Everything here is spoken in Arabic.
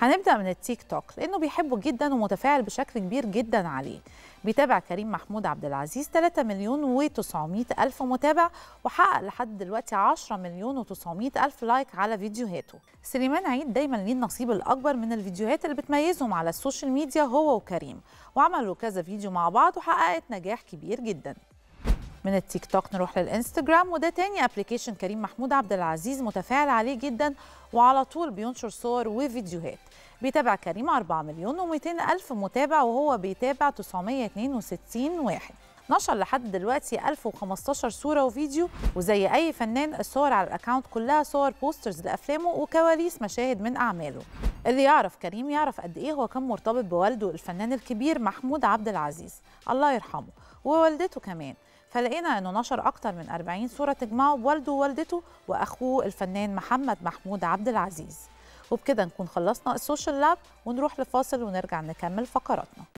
هنبدا من التيك توك لانه بيحبه جدا ومتفاعل بشكل كبير جدا عليه بيتابع كريم محمود عبد العزيز 3 مليون و900 الف متابع وحقق لحد دلوقتي 10 مليون و900 الف لايك على فيديوهاته سليمان عيد دايما ليه النصيب الاكبر من الفيديوهات اللي بتميزهم على السوشيال ميديا هو وكريم وعملوا كذا فيديو مع بعض وحققت نجاح كبير جدا من التيك توك نروح للانستجرام وده تاني ابلكيشن كريم محمود عبد العزيز متفاعل عليه جدا وعلى طول بينشر صور وفيديوهات بيتابع كريم 4 مليون و200 الف متابع وهو بيتابع 962 واحد نشر لحد دلوقتي 1015 صوره وفيديو وزي اي فنان الصور على الأكاونت كلها صور بوسترز لافلامه وكواليس مشاهد من اعماله اللي يعرف كريم يعرف قد ايه هو كان مرتبط بوالده الفنان الكبير محمود عبد العزيز الله يرحمه ووالدته كمان فلقينا انه نشر اكتر من 40 صوره تجمعه بوالده ووالدته واخوه الفنان محمد محمود عبد العزيز وبكده نكون خلصنا السوشيال لاب ونروح لفاصل ونرجع نكمل فقراتنا